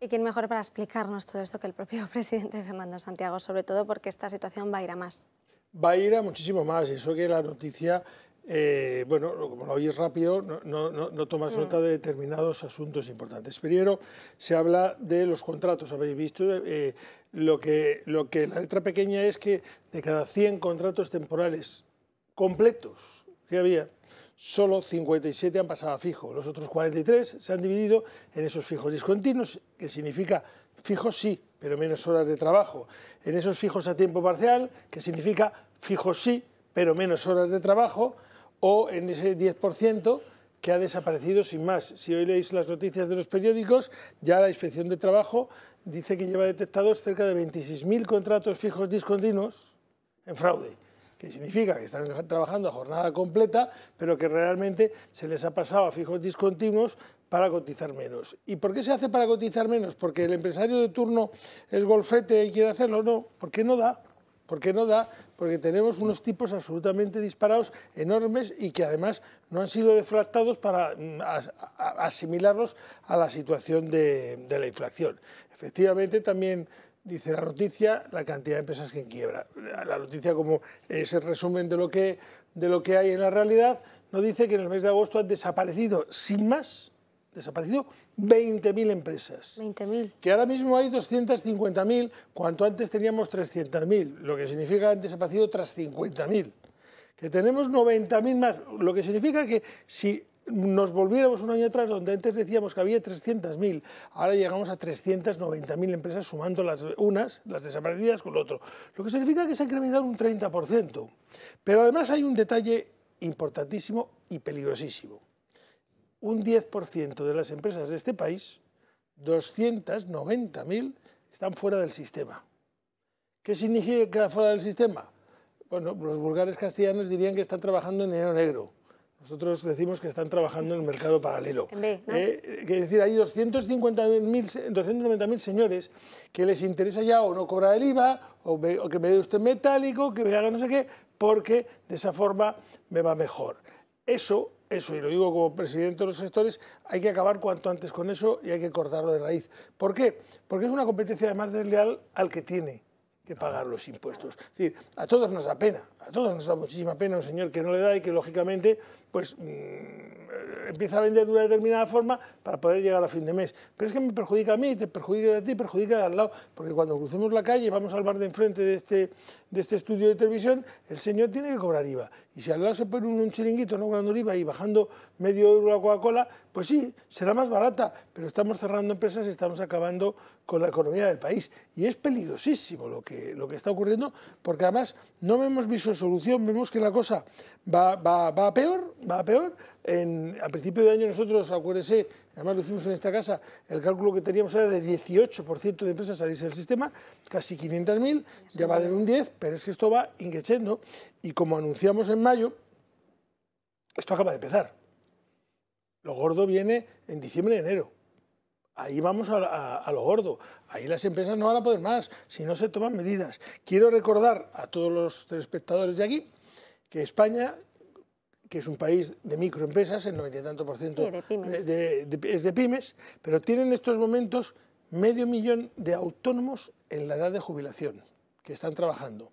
¿Y quién mejor para explicarnos todo esto que el propio presidente Fernando Santiago, sobre todo porque esta situación va a ir a más? Va a ir a muchísimo más, eso que la noticia eh, bueno, como lo oyes rápido, no, no, tomas mm. nota de determinados asuntos importantes. Primero, se habla de los contratos, habéis visto, eh, lo, que, lo que la letra pequeña es que de cada 100 contratos temporales completos que había, solo 57 han pasado a fijo. Los otros 43 se han dividido en esos fijos discontinuos, que significa fijos sí, pero menos horas de trabajo. En esos fijos a tiempo parcial, que significa fijos sí, pero menos horas de trabajo. O en ese 10% que ha desaparecido sin más. Si hoy leéis las noticias de los periódicos, ya la Inspección de Trabajo dice que lleva detectados cerca de 26.000 contratos fijos discontinuos en fraude que significa que están trabajando a jornada completa, pero que realmente se les ha pasado a fijos discontinuos para cotizar menos. ¿Y por qué se hace para cotizar menos? ¿Porque el empresario de turno es golfete y quiere hacerlo? No, porque no da. ¿Por qué no da? Porque tenemos unos tipos absolutamente disparados, enormes y que además no han sido defractados para mm, asimilarlos a la situación de, de la inflación. Efectivamente, también dice la noticia la cantidad de empresas que quiebra. La noticia como es el resumen de lo que, de lo que hay en la realidad, nos dice que en el mes de agosto han desaparecido, sin más, desaparecido 20.000 empresas. 20.000. Que ahora mismo hay 250.000, cuanto antes teníamos 300.000, lo que significa que han desaparecido otras 50.000. Que tenemos 90.000 más, lo que significa que si nos volviéramos un año atrás, donde antes decíamos que había 300.000, ahora llegamos a 390.000 empresas sumando las unas, las desaparecidas con lo otro, lo que significa que se ha incrementado un 30%. Pero además hay un detalle importantísimo y peligrosísimo. Un 10% de las empresas de este país, 290.000, están fuera del sistema. ¿Qué significa que fuera del sistema? Bueno, los vulgares castellanos dirían que están trabajando en dinero negro nosotros decimos que están trabajando en el mercado paralelo. Eh, es decir, hay 290.000 señores que les interesa ya o no cobrar el IVA, o, que me dé usted metálico, que me haga no sé qué, porque de esa forma me va mejor. Eso eso, y lo digo como presidente de los sectores, hay que acabar cuanto antes con eso y hay que cortarlo de raíz. ¿Por qué? Porque es una competencia además desleal al que tiene que pagar los impuestos. Es decir, a todos nos da pena, a todos nos da muchísima pena un señor que no le da y que lógicamente pues mm, eh, empieza a vender de una determinada forma para poder llegar a fin de mes. Pero es que me perjudica a mí, te perjudica a ti, perjudica al lado, porque cuando crucemos la calle, y vamos al bar de enfrente de este, de este estudio de televisión, el señor tiene que cobrar IVA. Y si al lado se pone un chiringuito no cobrando IVA y bajando medio euro a Coca-Cola, pues sí, será más barata, pero estamos cerrando empresas y estamos acabando con la economía del país. Y es peligrosísimo lo que, lo que está ocurriendo, porque además no vemos visto solución, vemos que la cosa va, va, va peor va a peor. a principio de año nosotros, acuérdese, además lo hicimos en esta casa, el cálculo que teníamos era de 18% de empresas salirse del sistema, casi 500.000, ya valen un 10, pero es que esto va ingresando y como anunciamos en mayo, esto acaba de empezar. Lo gordo viene en diciembre y enero. Ahí vamos a, lo gordo. Ahí las empresas no van a poder más si no se toman medidas. Quiero recordar a todos los telespectadores de aquí que España que es un país de microempresas, el 90% y tanto por ciento es de pymes, pero tiene en estos momentos medio millón de autónomos en la edad de jubilación que están trabajando.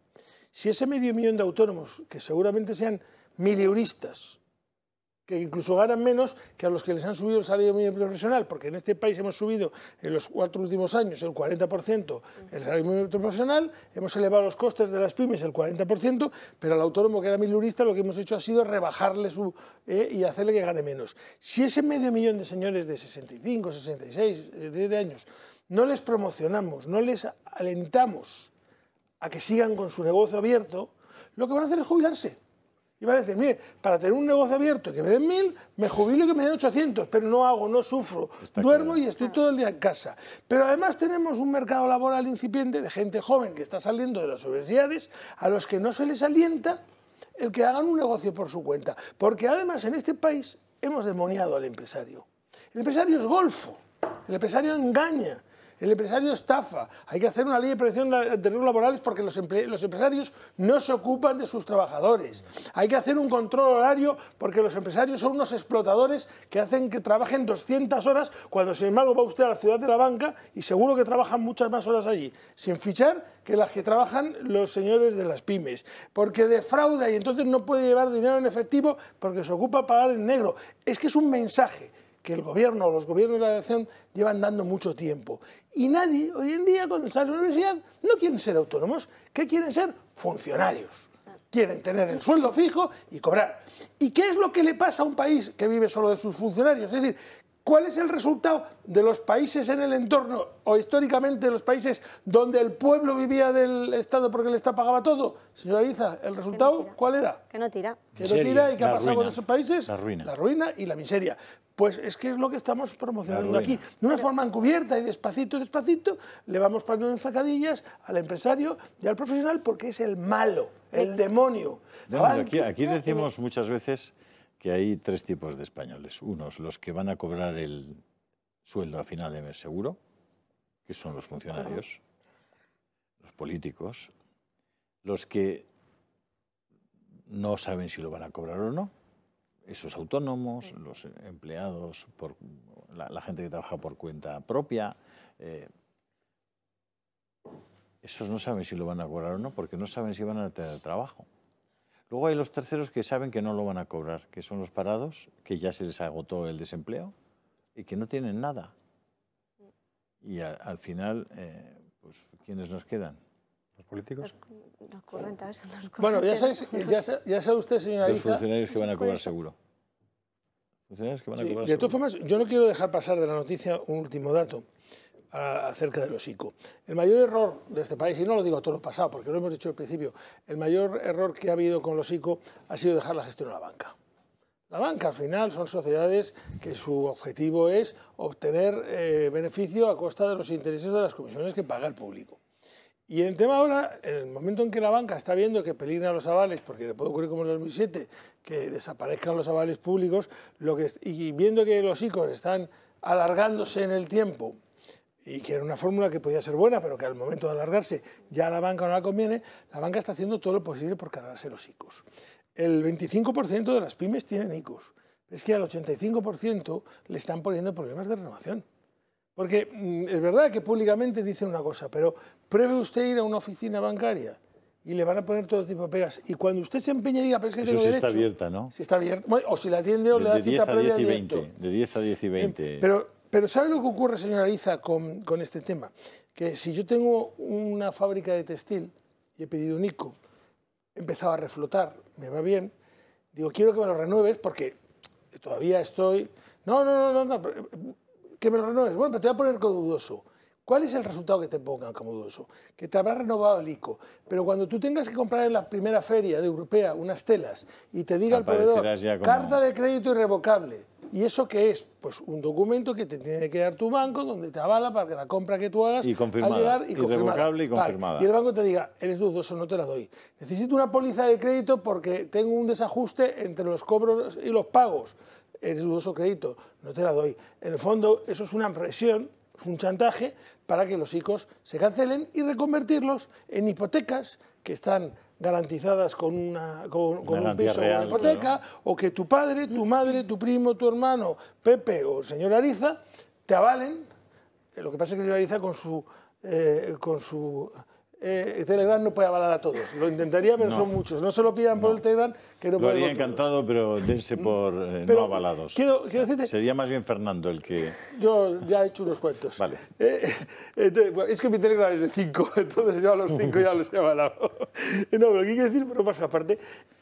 Si ese medio millón de autónomos, que seguramente sean miliuristas que incluso ganan menos que a los que les han subido el salario mínimo profesional, porque en este país hemos subido en los cuatro últimos años el 40% el salario mínimo profesional, hemos elevado los costes de las pymes el 40%, pero al autónomo que era milurista lo que hemos hecho ha sido rebajarle su eh, y hacerle que gane menos. Si ese medio millón de señores de 65, 66, 67 años no les promocionamos, no les alentamos a que sigan con su negocio abierto, lo que van a hacer es jubilarse. Y van a decir, mire, para tener un negocio abierto que me den mil, me jubilo y que me den 800, pero no hago, no sufro, duermo y estoy todo el día en casa. Pero además tenemos un mercado laboral incipiente de gente joven que está saliendo de las universidades, a los que no se les alienta el que hagan un negocio por su cuenta. Porque además en este país hemos demoniado al empresario. El empresario es golfo, el empresario engaña, el empresario estafa. Hay que hacer una ley de prevención de riesgos laborales porque los, empresarios no se ocupan de sus trabajadores. Hay que hacer un control horario porque los empresarios son unos explotadores que hacen que trabajen 200 horas cuando sin embargo va usted a la ciudad de la banca y seguro que trabajan muchas más horas allí, sin fichar que las que trabajan los señores de las pymes. Porque defrauda y entonces no puede llevar dinero en efectivo porque se ocupa pagar en negro. Es que es un mensaje que el gobierno, o los gobiernos de la nación llevan dando mucho tiempo. Y nadie, hoy en día, cuando está en la universidad, no quieren ser autónomos, que quieren ser funcionarios. Quieren tener el sueldo fijo y cobrar. ¿Y qué es lo que le pasa a un país que vive solo de sus funcionarios? Es decir, ¿Cuál es el resultado de los países en el entorno o históricamente los países donde el pueblo vivía del Estado porque el Estado pagaba todo? Señora Iza, ¿el resultado cuál era? Que no tira. Que no tira y ¿qué ha pasado con esos países? La ruina. La ruina y la miseria. Pues es que es lo que estamos promocionando aquí. De una forma encubierta y despacito, despacito, le vamos poniendo en zacadillas al empresario y al profesional porque es el malo, el eh, demonio. aquí, aquí decimos muchas veces que hay tres tipos de españoles. Unos, los que van a cobrar el sueldo a final de mes seguro, que son los funcionarios, los políticos, los que no saben si lo van a cobrar o no, esos autónomos, los empleados, la, gente que trabaja por cuenta propia, eh, esos no saben si lo van a cobrar o no, porque no saben si van a tener trabajo. Luego hay los terceros que saben que no lo van a cobrar, que son los parados, que ya se les agotó el desempleo y que no tienen nada. Y al final, eh, pues, ¿quiénes nos quedan? ¿Los políticos? Los, correntas, los Bueno, ya, ya, sabe usted, señora Los funcionarios que van a cobrar seguro. seguro. De todas formas, yo no quiero dejar pasar de la noticia un último dato acerca de los ICO... El mayor error de este país, y no lo digo todo lo pasado, porque lo hemos dicho al principio, el mayor error que ha habido con los ICO... ha sido dejar la gestión a la banca. La banca, al final, son sociedades que su objetivo es obtener eh, beneficio a costa de los intereses de las comisiones que paga el público. Y el tema ahora, en el momento en que la banca está viendo que peligran los avales, porque le puede ocurrir como en el 2007, que desaparezcan los avales públicos, lo que, y viendo que los ICOs están alargándose en el tiempo y que era una fórmula que podía ser buena, pero que al momento de alargarse ya a la banca no la conviene, la banca está haciendo todo lo posible por cargarse los ICOs. El 25% de las pymes tienen ICOs, es que al 85% le están poniendo problemas de renovación. Porque mm, es verdad que públicamente dicen una cosa, pero pruebe usted ir a una oficina bancaria y le van a poner todo tipo de pegas. Y cuando usted se empeña y diga, pero es que Eso tengo derecho, está abierta, ¿no? Si está abierta, o si la atiende o le da cita previa De 10 a 10 y 20. Em, pero pero ¿sabe lo que ocurre, señora Liza, con, este tema? Que si yo tengo una fábrica de textil y he pedido un ICO, he empezado a reflotar, me va bien, digo, quiero que me lo renueves porque todavía estoy... No, no, no, no, eh, que me lo renueves. Bueno, pero te voy a poner como dudoso. ¿Cuál es el resultado que te pongan como dudoso? Que te habrá renovado el ICO. Pero cuando tú tengas que comprar en la primera feria de europea unas telas y te diga el proveedor, carta de crédito irrevocable, ¿Y eso qué es? Pues un documento que te tiene que dar tu banco, donde te avala para que la compra que tú hagas... Y confirmada, al llegar, y confirmada. Y el banco te diga, eres dudoso, no te la doy. Necesito una póliza de crédito porque tengo un desajuste entre los cobros y los pagos. Eres dudoso crédito, no te la doy. En el fondo, eso es una presión un chantaje para que los ICOs se cancelen y reconvertirlos en hipotecas que están garantizadas con, una, con, un piso de una hipoteca, o que tu padre, tu madre, tu primo, tu hermano, Pepe o el señor Ariza, te avalen. Eh, lo que pasa es que el señor Ariza con su, eh, con su eh, Telegram no puede avalar a todos. Lo intentaría, pero son muchos. No se lo pidan por el Telegram, que no Lo haría encantado, pero dense mm. por eh, no avalados. Sería más bien Fernando el que... Yo ya he hecho unos cuantos. Vale. Eh, eh, es que mi Telegram es de 5, entonces yo a los 5 ya los he avalado. no, pero ¿qué quiero decir? Pero pasa aparte,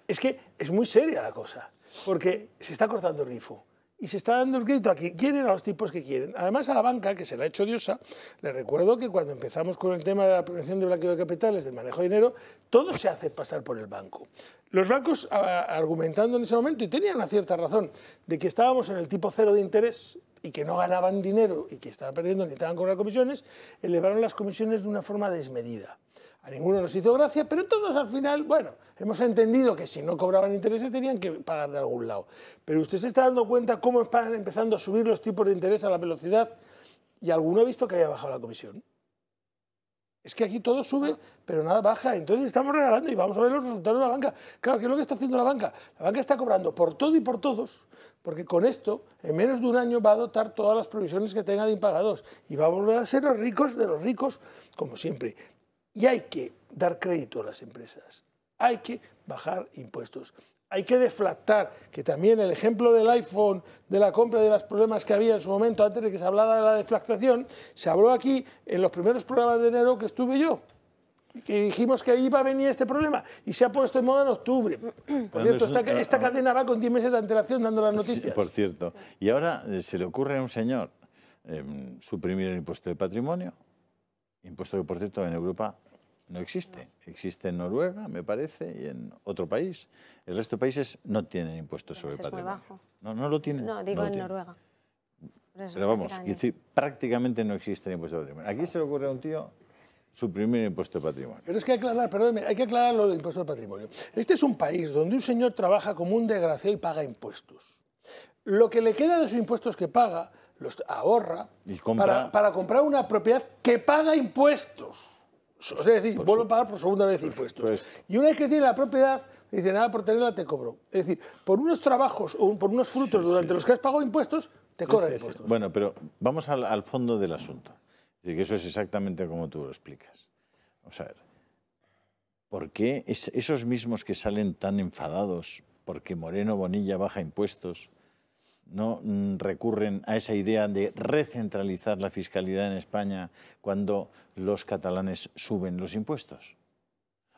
es que es muy seria la cosa, porque se está cortando el rifo y se está dando el crédito a quien quieren, a los tipos que quieren. Además, a la banca, que se la ha hecho diosa, le recuerdo que cuando empezamos con el tema de la prevención de blanqueo de capitales, del manejo de dinero, todo se hace pasar por el banco. Los bancos, argumentando en ese momento, y tenían una cierta razón, de que estábamos en el tipo cero de interés y que no ganaban dinero y que estaban perdiendo ni estaban las comisiones, elevaron las comisiones de una forma desmedida. A ninguno nos hizo gracia, pero todos al final, bueno, hemos entendido que si no cobraban intereses tenían que pagar de algún lado. Pero usted se está dando cuenta cómo están empezando a subir los tipos de interés a la velocidad y alguno ha visto que haya bajado la comisión. Es que aquí todo sube, pero nada baja. Entonces estamos regalando y vamos a ver los resultados de la banca. Claro, ¿qué es lo que está haciendo la banca? La banca está cobrando por todo y por todos, porque con esto, en menos de un año, va a dotar todas las provisiones que tenga de impagados y va a volver a ser los ricos de los ricos, como siempre. Y hay que dar crédito a las empresas, hay que bajar impuestos, hay que deflactar, que también el ejemplo del iPhone, de la compra de los problemas que había en su momento antes de que se hablara de la deflactación, se habló aquí en los primeros programas de enero que estuve yo que dijimos que ahí iba a venir este problema y se ha puesto en moda en octubre. Por cierto, esta, cadena va con 10 meses de antelación dando las noticias. por cierto. Y ahora eh, se le ocurre a un señor em, suprimir el impuesto de patrimonio, Impuesto que, por cierto, en Europa no existe. Existe en Noruega, me parece, y en otro país. El resto de países no tienen impuestos sobre es patrimonio. Muy bajo. No, no lo tienen. No, digo en Noruega. Pero, vamos, vamos, decir, prácticamente no existe el impuesto de patrimonio. Aquí se le ocurre a un tío suprimir el impuesto de patrimonio. Pero es que aclarar, perdóneme, hay que aclarar lo del impuesto de patrimonio. Este es un país donde un señor trabaja como un desgraciado y paga impuestos. Lo que le queda de los impuestos que paga los ahorra para, comprar una propiedad que paga impuestos. es decir, vuelve a pagar por segunda vez impuestos. Y una vez que tiene la propiedad, dice, nada por tenerla te cobro. Es decir, por unos trabajos o por unos frutos durante los que has pagado impuestos, te cobran impuestos. Bueno, pero vamos al, fondo del asunto. Y que eso es exactamente como tú lo explicas. Vamos a ver. ¿Por qué esos mismos que salen tan enfadados porque Moreno Bonilla baja impuestos no mm, recurren a esa idea de recentralizar la fiscalidad en España cuando los catalanes suben los impuestos?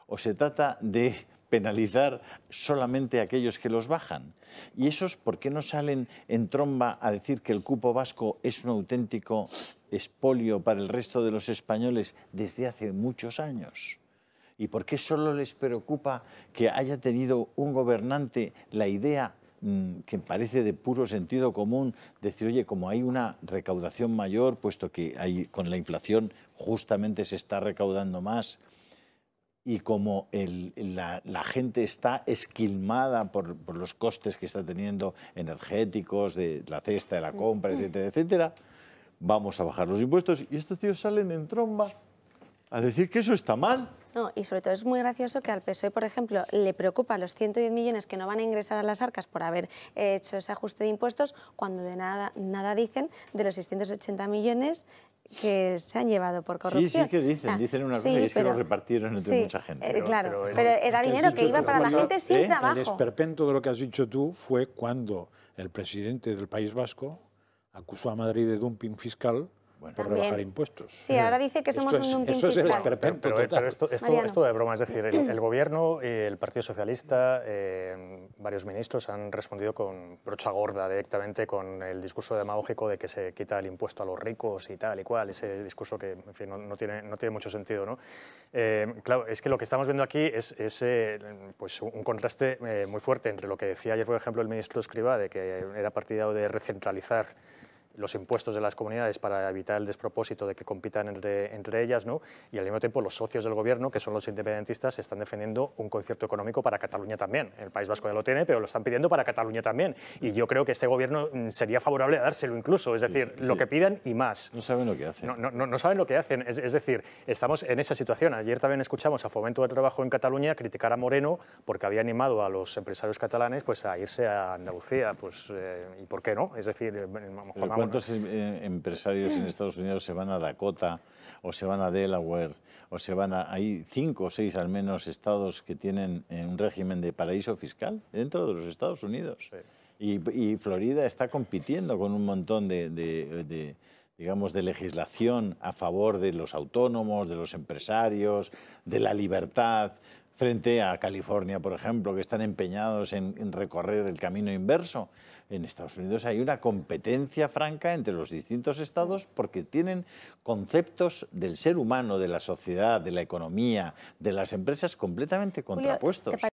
¿O se trata de penalizar solamente a aquellos que los bajan? ¿Y esos por qué no salen en tromba a decir que el cupo vasco es un auténtico espolio para el resto de los españoles desde hace muchos años? ¿Y por qué solo les preocupa que haya tenido un gobernante la idea Mm, que parece de puro sentido común decir, oye, como hay una recaudación mayor, puesto que con la inflación justamente se está recaudando más, y como la, gente está esquilmada por, por, los costes que está teniendo energéticos, de la cesta, de la compra, mm. etcétera, etcétera, vamos a bajar los impuestos. Y estos tíos salen en tromba a decir que eso está mal. No, y sobre todo es muy gracioso que al PSOE, por ejemplo, le preocupa los 110 millones que no van a ingresar a las arcas por haber hecho ese ajuste de impuestos, cuando de nada, nada dicen de los 680 millones que se han llevado por corrupción. Sí, sí que dicen, dicen una cosa y es que lo repartieron entre mucha gente. Eh, claro, pero, era dinero que iba para la gente sin ¿eh? trabajo. El esperpento de lo que has dicho tú fue cuando el presidente del País Vasco acusó a Madrid de dumping fiscal bueno, por rebajar impuestos. Sí, ahora dice que somos un Eso es el esperpento pero, eh, pero, esto, esto, de broma, es decir, el, gobierno el Partido Socialista, eh, varios ministros han respondido con brocha gorda directamente con el discurso demagógico de que se quita el impuesto a los ricos y tal y cual, ese discurso que, en fin, no, tiene, no tiene mucho sentido, ¿no? Eh, claro, es que lo que estamos viendo aquí es, pues un contraste muy fuerte entre lo que decía ayer, por ejemplo, el ministro Escriba, de que era partidario de recentralizar los impuestos de las comunidades para evitar el despropósito de que compitan entre, ellas, ¿no? y al mismo tiempo los socios del gobierno, que son los independentistas, están defendiendo un concierto económico para Cataluña también. El País Vasco ya lo tiene, pero lo están pidiendo para Cataluña también. Y yo creo que este gobierno mm, sería favorable a dárselo incluso, es decir, lo que pidan y más. No saben lo que hacen. No, saben lo que hacen, es, decir, estamos en esa situación. Ayer también escuchamos a Fomento del Trabajo en Cataluña criticar a Moreno porque había animado a los empresarios catalanes pues, a irse a Andalucía, pues, eh, ¿y por qué no? Es decir, eh, ¿Cuántos em, em, empresarios en Estados Unidos se van a Dakota o se van a Delaware o se van a... Hay cinco o seis al menos estados que tienen eh, un régimen de paraíso fiscal dentro de los Estados Unidos. Y, Florida está compitiendo con un montón de digamos, de legislación a favor de los autónomos, de los empresarios, de la libertad frente a California, por ejemplo, que están empeñados en, recorrer el camino inverso. En Estados Unidos hay una competencia franca entre los distintos estados porque tienen conceptos del ser humano, de la sociedad, de la economía, de las empresas completamente contrapuestos.